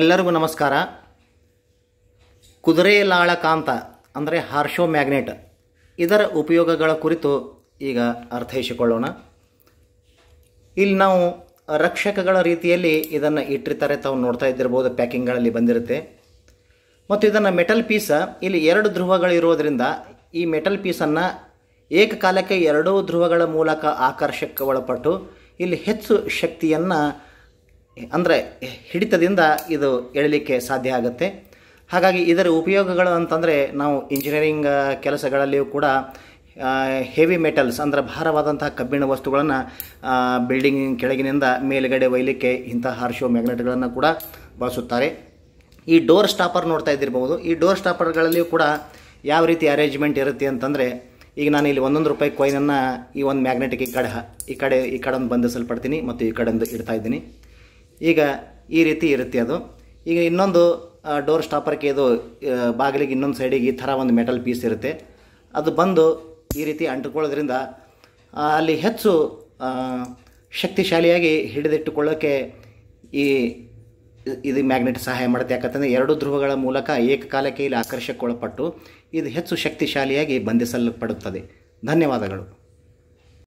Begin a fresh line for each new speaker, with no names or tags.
ಎಲ್ಲರಿಗೂ ನಮಸ್ಕಾರ ಕುದುರೆ ಲಾಳಕಾಂತ ಅಂದರೆ ಹಾರ್ಶೋ ಮ್ಯಾಗ್ನೆಟ್ ಇದರ ಉಪಯೋಗಗಳ ಕುರಿತು ಈಗ ಅರ್ಥೈಸಿಕೊಳ್ಳೋಣ ಇಲ್ಲಿ ನಾವು ರಕ್ಷಕಗಳ ರೀತಿಯಲ್ಲಿ ಇದನ್ನು ಇಟ್ಟಿರ್ತಾರೆ ತಾವು ನೋಡ್ತಾ ಇದ್ದಿರ್ಬೋದು ಪ್ಯಾಕಿಂಗ್ಗಳಲ್ಲಿ ಬಂದಿರುತ್ತೆ ಮತ್ತು ಇದನ್ನು ಮೆಟಲ್ ಪೀಸ ಇಲ್ಲಿ ಎರಡು ಧ್ರುವಗಳಿರೋದರಿಂದ ಈ ಮೆಟಲ್ ಪೀಸನ್ನು ಏಕಕಾಲಕ್ಕೆ ಎರಡೂ ಧ್ರುವಗಳ ಮೂಲಕ ಆಕರ್ಷಕ ಒಳಪಟ್ಟು ಇಲ್ಲಿ ಹೆಚ್ಚು ಶಕ್ತಿಯನ್ನು ಅಂದರೆ ಹಿಡಿತದಿಂದ ಇದು ಎಳಲಿಕ್ಕೆ ಸಾಧ್ಯ ಆಗುತ್ತೆ ಹಾಗಾಗಿ ಇದರ ಉಪಯೋಗಗಳು ಅಂತಂದರೆ ನಾವು ಇಂಜಿನಿಯರಿಂಗ್ ಕೆಲಸಗಳಲ್ಲಿಯೂ ಕೂಡ ಹೆವಿ ಮೆಟಲ್ಸ್ ಅಂದರೆ ಭಾರವಾದಂತಹ ಕಬ್ಬಿಣ ವಸ್ತುಗಳನ್ನು ಬಿಲ್ಡಿಂಗ್ ಕೆಳಗಿನಿಂದ ಮೇಲುಗಡೆ ಒಯ್ಯಲಿಕ್ಕೆ ಇಂತಹ ಹಾರ್ಶೋ ಮ್ಯಾಗ್ನೆಟ್ಗಳನ್ನು ಕೂಡ ಬಳಸುತ್ತಾರೆ ಈ ಡೋರ್ ಸ್ಟಾಪರ್ ನೋಡ್ತಾ ಇದ್ದಿರ್ಬೋದು ಈ ಡೋರ್ ಸ್ಟಾಪರ್ಗಳಲ್ಲಿಯೂ ಕೂಡ ಯಾವ ರೀತಿ ಅರೇಂಜ್ಮೆಂಟ್ ಇರುತ್ತೆ ಅಂತಂದರೆ ಈಗ ನಾನು ಇಲ್ಲಿ ಒಂದೊಂದು ರೂಪಾಯಿ ಕೊಯ್ನನ್ನು ಈ ಒಂದು ಮ್ಯಾಗ್ನೆಟಿಕ್ ಈ ಕಡೆ ಈ ಕಡೆ ಈ ಕಡೆ ಬಂಧಿಸಲ್ಪಡ್ತೀನಿ ಮತ್ತು ಈ ಕಡೆಯಿಂದ ಇಡ್ತಾ ಇದ್ದೀನಿ ಈಗ ಈ ರೀತಿ ಇರುತ್ತೆ ಅದು ಈಗ ಇನ್ನೊಂದು ಡೋರ್ ಸ್ಟಾಪರ್ಗೆ ಇದು ಬಾಗಿಲಿಗೆ ಇನ್ನೊಂದು ಸೈಡಿಗೆ ಈ ಥರ ಒಂದು ಮೆಟಲ್ ಪೀಸ್ ಇರುತ್ತೆ ಅದು ಬಂದು ಈ ರೀತಿ ಅಂಟ್ಕೊಳ್ಳೋದ್ರಿಂದ ಅಲ್ಲಿ ಹೆಚ್ಚು ಶಕ್ತಿಶಾಲಿಯಾಗಿ ಹಿಡಿದಿಟ್ಟುಕೊಳ್ಳೋಕ್ಕೆ ಈ ಇದು ಮ್ಯಾಗ್ನೆಟ್ ಸಹಾಯ ಮಾಡುತ್ತೆ ಯಾಕಂತಂದರೆ ಎರಡು ಧ್ರುವಗಳ ಮೂಲಕ ಏಕಕಾಲಕ್ಕೆ ಇಲ್ಲಿ ಆಕರ್ಷಕ್ಕೊಳಪಟ್ಟು ಇದು ಹೆಚ್ಚು ಶಕ್ತಿಶಾಲಿಯಾಗಿ ಬಂಧಿಸಲ್ಪಡುತ್ತದೆ ಧನ್ಯವಾದಗಳು